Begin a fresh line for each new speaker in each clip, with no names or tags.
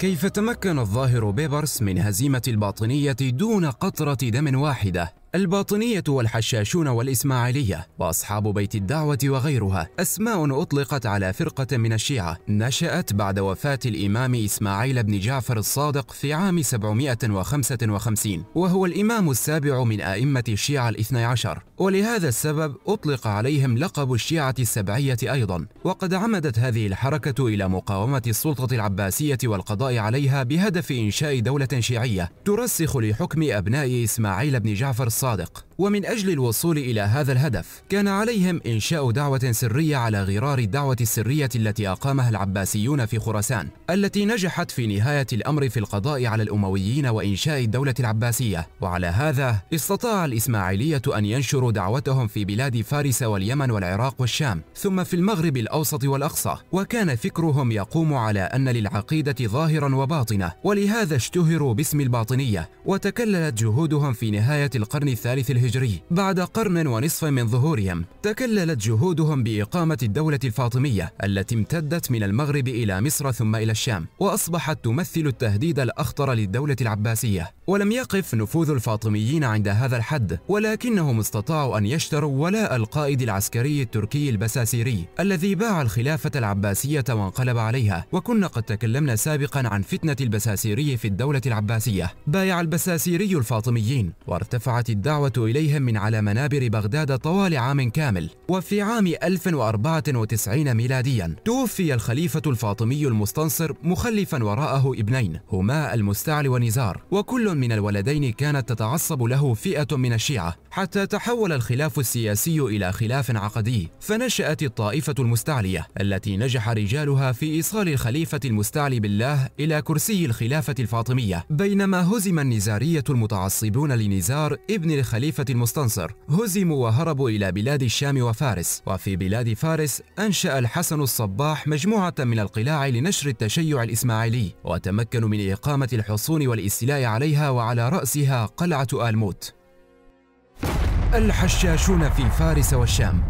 كيف تمكن الظاهر بيبرس من هزيمة الباطنية دون قطرة دم واحدة الباطنية والحشاشون والإسماعيلية وأصحاب بيت الدعوة وغيرها أسماء أطلقت على فرقة من الشيعة نشأت بعد وفاة الإمام إسماعيل بن جعفر الصادق في عام 755 وهو الإمام السابع من أئمة الشيعة الاثني عشر ولهذا السبب أطلق عليهم لقب الشيعة السبعية أيضا وقد عمدت هذه الحركة إلى مقاومة السلطة العباسية والقضاء عليها بهدف إنشاء دولة شيعية ترسخ لحكم أبناء إسماعيل بن جعفر الصادق الصادق ومن أجل الوصول إلى هذا الهدف كان عليهم إنشاء دعوة سرية على غرار الدعوة السرية التي أقامها العباسيون في خراسان التي نجحت في نهاية الأمر في القضاء على الأمويين وإنشاء الدولة العباسية وعلى هذا استطاع الإسماعيلية أن ينشروا دعوتهم في بلاد فارس واليمن والعراق والشام ثم في المغرب الأوسط والأقصى وكان فكرهم يقوم على أن للعقيدة ظاهرا وباطنة ولهذا اشتهروا باسم الباطنية وتكللت جهودهم في نهاية القرن الثالث الهجري بعد قرن ونصف من ظهورهم تكللت جهودهم بإقامة الدولة الفاطمية التي امتدت من المغرب إلى مصر ثم إلى الشام وأصبحت تمثل التهديد الأخطر للدولة العباسية ولم يقف نفوذ الفاطميين عند هذا الحد ولكنهم استطاعوا أن يشتروا ولاء القائد العسكري التركي البساسيري الذي باع الخلافة العباسية وانقلب عليها وكنا قد تكلمنا سابقا عن فتنة البساسيري في الدولة العباسية بايع البساسيري الفاطميين وارتفعت الدعوة إليهم من على منابر بغداد طوال عام كامل وفي عام 1094 ميلاديا توفي الخليفة الفاطمي المستنصر مخلفا وراءه ابنين هما المستعل ونزار وكل من الولدين كانت تتعصب له فئة من الشيعة حتى تحول الخلاف السياسي إلى خلاف عقدي فنشأت الطائفة المستعلية التي نجح رجالها في إيصال الخليفة المستعلي بالله إلى كرسي الخلافة الفاطمية بينما هزم النزارية المتعصبون لنزار ابن ابن الخليفة المستنصر هزموا وهربوا إلى بلاد الشام وفارس وفي بلاد فارس أنشأ الحسن الصباح مجموعة من القلاع لنشر التشيع الإسماعيلي وتمكنوا من إقامة الحصون والاستيلاء عليها وعلى رأسها قلعة آلموت الحشاشون في فارس والشام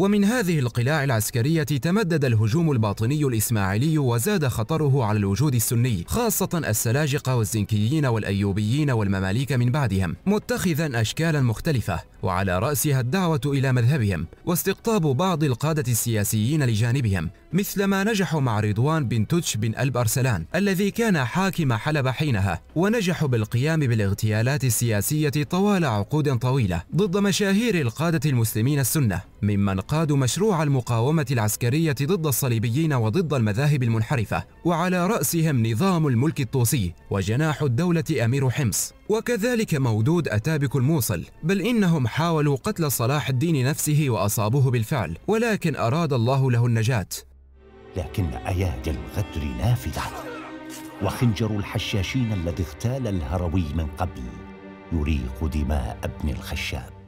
ومن هذه القلاع العسكرية تمدد الهجوم الباطني الإسماعيلي وزاد خطره على الوجود السني خاصة السلاجقة والزنكيين والأيوبيين والمماليك من بعدهم متخذا أشكالا مختلفة وعلى رأسها الدعوة إلى مذهبهم واستقطاب بعض القادة السياسيين لجانبهم مثلما نجحوا مع رضوان بن تتش بن ألب أرسلان الذي كان حاكم حلب حينها ونجحوا بالقيام بالاغتيالات السياسية طوال عقود طويلة ضد مشاهير القادة المسلمين السنة ممن قادوا مشروع المقاومة العسكرية ضد الصليبيين وضد المذاهب المنحرفة وعلى رأسهم نظام الملك الطوسي وجناح الدولة أمير حمص وكذلك مودود أتابك الموصل بل إنهم حاولوا قتل صلاح الدين نفسه وأصابوه بالفعل ولكن أراد الله له النجاة لكن أيادي الغدر نافذة وخنجر الحشاشين الذي اغتال الهروي من قبل يريق دماء ابن الخشاب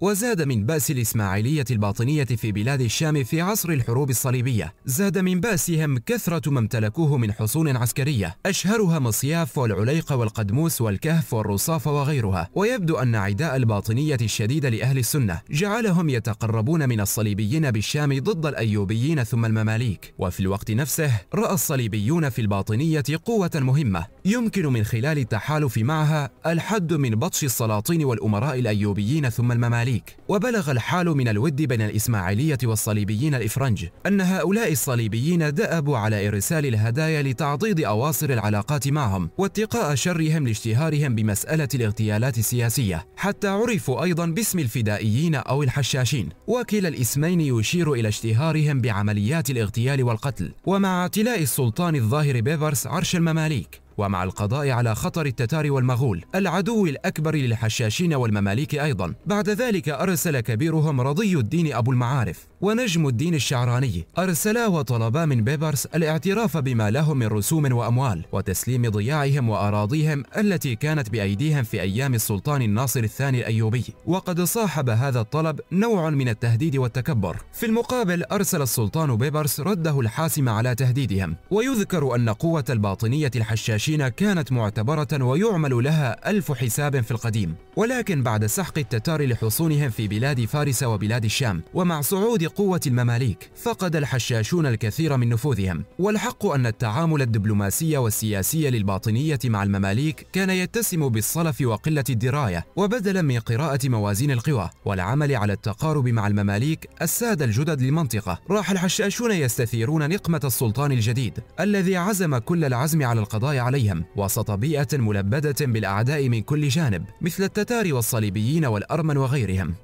وزاد من بأس الإسماعيلية الباطنية في بلاد الشام في عصر الحروب الصليبية زاد من بأسهم كثرة ما امتلكوه من حصون عسكرية أشهرها مصياف والعليق والقدموس والكهف والرصاف وغيرها ويبدو أن عداء الباطنية الشديد لأهل السنة جعلهم يتقربون من الصليبيين بالشام ضد الأيوبيين ثم المماليك وفي الوقت نفسه رأى الصليبيون في الباطنية قوة مهمة يمكن من خلال التحالف معها الحد من بطش السلاطين والأمراء الأيوبيين ثم المماليك المماليك وبلغ الحال من الود بين الإسماعيلية والصليبيين الإفرنج أن هؤلاء الصليبيين دأبوا على إرسال الهدايا لتعضيد أواصر العلاقات معهم واتقاء شرهم لاشتهارهم بمسألة الاغتيالات السياسية حتى عرفوا أيضا باسم الفدائيين أو الحشاشين وكلا الاسمين يشير إلى اشتهارهم بعمليات الاغتيال والقتل ومع اعتلاء السلطان الظاهر بيفرس عرش المماليك ومع القضاء على خطر التتار والمغول العدو الأكبر للحشاشين والمماليك أيضا بعد ذلك أرسل كبيرهم رضي الدين أبو المعارف ونجم الدين الشعراني أرسلا وطلبا من بيبرس الاعتراف بما لهم من رسوم وأموال وتسليم ضياعهم وأراضيهم التي كانت بأيديهم في أيام السلطان الناصر الثاني الأيوبي وقد صاحب هذا الطلب نوع من التهديد والتكبر في المقابل أرسل السلطان بيبرس رده الحاسم على تهديدهم ويذكر أن قوة الباطنية الحشاشية كوشينا كانت معتبرة ويعمل لها ألف حساب في القديم ولكن بعد سحق التتار لحصونهم في بلاد فارس وبلاد الشام ومع صعود قوة المماليك فقد الحشاشون الكثير من نفوذهم والحق أن التعامل الدبلوماسي والسياسي للباطنية مع المماليك كان يتسم بالصلف وقلة الدراية وبدلا من قراءة موازين القوى والعمل على التقارب مع المماليك السادة الجدد للمنطقة راح الحشاشون يستثيرون نقمة السلطان الجديد الذي عزم كل العزم على القضاء على عليهم وسط بيئة ملبدة بالأعداء من كل جانب مثل التتار والصليبيين والأرمن وغيرهم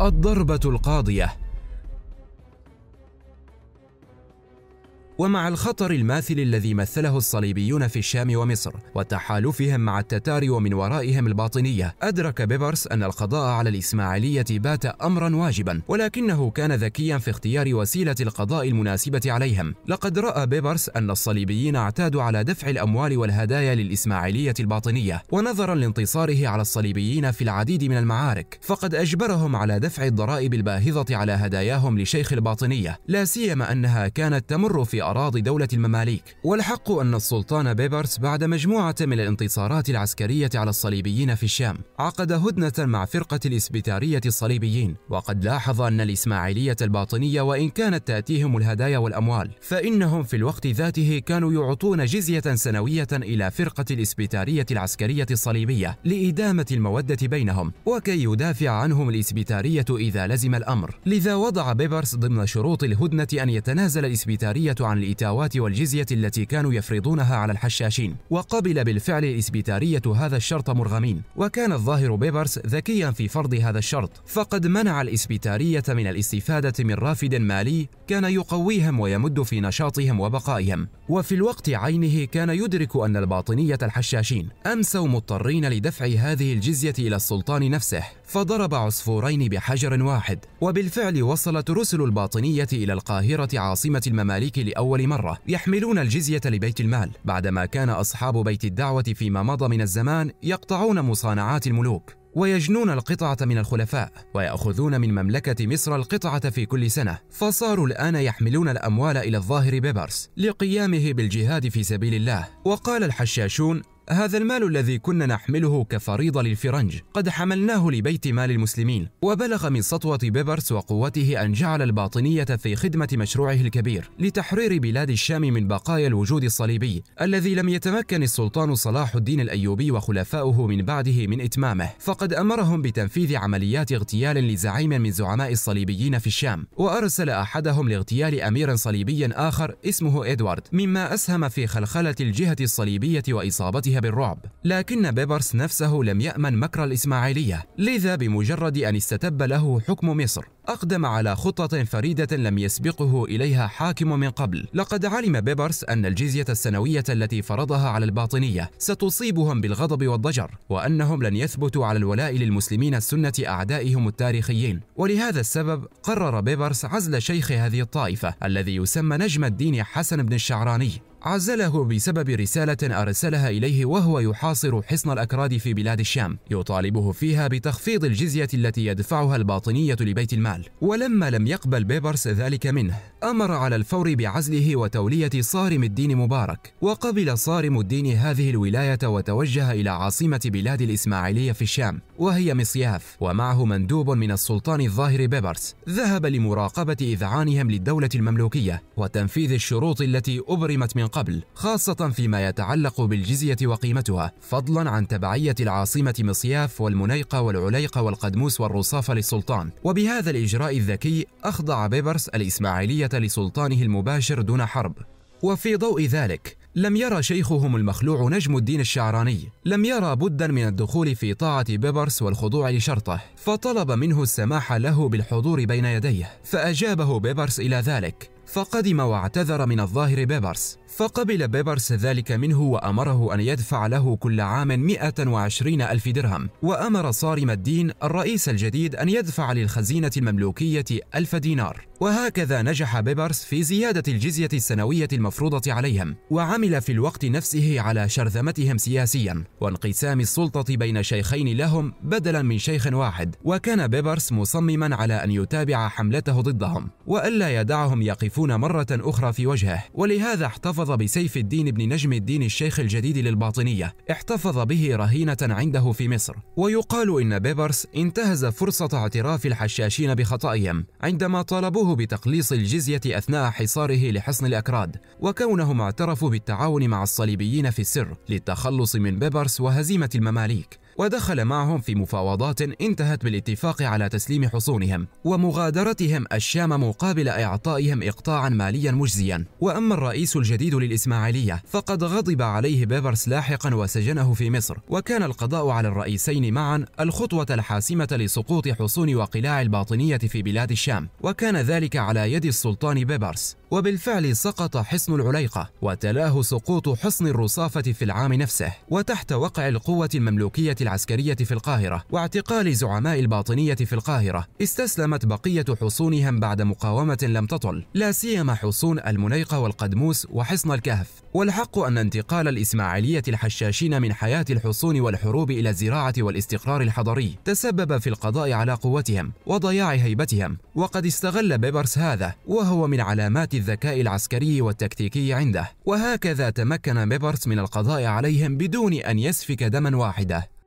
الضربة القاضية ومع الخطر الماثل الذي مثله الصليبيون في الشام ومصر وتحالفهم مع التتار ومن ورائهم الباطنية أدرك بيبرس أن القضاء على الإسماعيلية بات أمرا واجبا ولكنه كان ذكيا في اختيار وسيلة القضاء المناسبة عليهم لقد رأى بيبرس أن الصليبيين اعتادوا على دفع الأموال والهدايا للإسماعيلية الباطنية ونظرا لانتصاره على الصليبيين في العديد من المعارك فقد أجبرهم على دفع الضرائب الباهظة على هداياهم لشيخ الباطنية لا سيما أنها كانت تمر في أراضي دولة المماليك والحق أن السلطان بيبرس بعد مجموعة من الانتصارات العسكرية على الصليبيين في الشام عقد هدنة مع فرقة الإسبتارية الصليبيين وقد لاحظ أن الإسماعيلية الباطنية وإن كانت تأتيهم الهدايا والأموال فإنهم في الوقت ذاته كانوا يعطون جزية سنوية إلى فرقة الإسبتارية العسكرية الصليبية لإدامة المودة بينهم وكي يدافع عنهم الإسبتارية إذا لزم الأمر لذا وضع بيبرس ضمن شروط الهدنة أن يتنازل الإسبتارية عن الإتاوات والجزية التي كانوا يفرضونها على الحشاشين وقبل بالفعل إسبيتارية هذا الشرط مرغمين وكان الظاهر بيبرس ذكيا في فرض هذا الشرط فقد منع الإسبيتارية من الاستفادة من رافد مالي كان يقويهم ويمد في نشاطهم وبقائهم وفي الوقت عينه كان يدرك أن الباطنية الحشاشين أمسوا مضطرين لدفع هذه الجزية إلى السلطان نفسه فضرب عصفورين بحجر واحد وبالفعل وصلت رسل الباطنية إلى القاهرة عاصمة المماليك لأول لأول مرة يحملون الجزية لبيت المال بعدما كان أصحاب بيت الدعوة فيما مضى من الزمان يقطعون مصانعات الملوك ويجنون القطعة من الخلفاء ويأخذون من مملكة مصر القطعة في كل سنة فصاروا الآن يحملون الأموال إلى الظاهر بيبرس لقيامه بالجهاد في سبيل الله وقال الحشاشون هذا المال الذي كنا نحمله كفريضة للفرنج قد حملناه لبيت مال المسلمين وبلغ من سطوة بيبرس وقوته أن جعل الباطنية في خدمة مشروعه الكبير لتحرير بلاد الشام من بقايا الوجود الصليبي الذي لم يتمكن السلطان صلاح الدين الأيوبي وخلفاؤه من بعده من إتمامه فقد أمرهم بتنفيذ عمليات اغتيال لزعيم من زعماء الصليبيين في الشام وأرسل أحدهم لاغتيال أمير صليبي آخر اسمه إدوارد مما أسهم في خلخلة الجهة الصليبية وإصابتها بالرعب لكن بيبرس نفسه لم يأمن مكر الإسماعيلية لذا بمجرد أن استتب له حكم مصر أقدم على خطة فريدة لم يسبقه إليها حاكم من قبل لقد علم بيبرس أن الجزية السنوية التي فرضها على الباطنية ستصيبهم بالغضب والضجر وأنهم لن يثبتوا على الولاء للمسلمين السنة أعدائهم التاريخيين ولهذا السبب قرر بيبرس عزل شيخ هذه الطائفة الذي يسمى نجم الدين حسن بن الشعراني عزله بسبب رسالة أرسلها إليه وهو يحاصر حصن الأكراد في بلاد الشام يطالبه فيها بتخفيض الجزية التي يدفعها الباطنية لبيت المال ولما لم يقبل بيبرس ذلك منه أمر على الفور بعزله وتولية صارم الدين مبارك وقبل صارم الدين هذه الولاية وتوجه إلى عاصمة بلاد الإسماعيلية في الشام وهي مصياف ومعه مندوب من السلطان الظاهر بيبرس ذهب لمراقبة إذعانهم للدولة المملوكية وتنفيذ الشروط التي أبرمت من قبل خاصة فيما يتعلق بالجزية وقيمتها فضلا عن تبعية العاصمة مصياف والمنيقة والعليقة والقدموس والرصافة للسلطان وبهذا الإجراء الذكي أخضع بيبرس الإسماعيلية لسلطانه المباشر دون حرب وفي ضوء ذلك لم يرى شيخهم المخلوع نجم الدين الشعراني لم يرى بدا من الدخول في طاعة بيبرس والخضوع لشرطه فطلب منه السماح له بالحضور بين يديه فأجابه بيبرس إلى ذلك فقدم واعتذر من الظاهر بيبرس فقبل بيبرس ذلك منه وأمره أن يدفع له كل عام 120 ألف درهم وأمر صارم الدين الرئيس الجديد أن يدفع للخزينة المملوكية ألف دينار وهكذا نجح بيبرس في زيادة الجزية السنوية المفروضة عليهم وعمل في الوقت نفسه على شرذمتهم سياسيا وانقسام السلطة بين شيخين لهم بدلا من شيخ واحد وكان بيبرس مصمما على أن يتابع حملته ضدهم وألا يدعهم يقفون مرة أخرى في وجهه ولهذا احتفظ احتفظ بسيف الدين بن نجم الدين الشيخ الجديد للباطنية احتفظ به رهينة عنده في مصر ويقال إن بيبرس انتهز فرصة اعتراف الحشاشين بخطأهم عندما طالبوه بتقليص الجزية أثناء حصاره لحصن الأكراد وكونهم اعترفوا بالتعاون مع الصليبيين في السر للتخلص من بيبرس وهزيمة المماليك ودخل معهم في مفاوضات انتهت بالاتفاق على تسليم حصونهم ومغادرتهم الشام مقابل إعطائهم إقطاعا ماليا مجزيا وأما الرئيس الجديد للإسماعيلية فقد غضب عليه بيبرس لاحقا وسجنه في مصر وكان القضاء على الرئيسين معا الخطوة الحاسمة لسقوط حصون وقلاع الباطنية في بلاد الشام وكان ذلك على يد السلطان بيبرس وبالفعل سقط حصن العليقة وتلاه سقوط حصن الرصافة في العام نفسه وتحت وقع القوة المملوكية العسكرية في القاهرة واعتقال زعماء الباطنية في القاهرة استسلمت بقية حصونهم بعد مقاومة لم تطل لا سيما حصون المنيقة والقدموس وحصن الكهف والحق أن انتقال الإسماعيلية الحشاشين من حياة الحصون والحروب إلى الزراعة والاستقرار الحضري تسبب في القضاء على قوتهم وضياع هيبتهم وقد استغل بيبرس هذا وهو من علامات الذكاء العسكري والتكتيكي عنده وهكذا تمكن بيبرس من القضاء عليهم بدون أن يسفك دما واحدة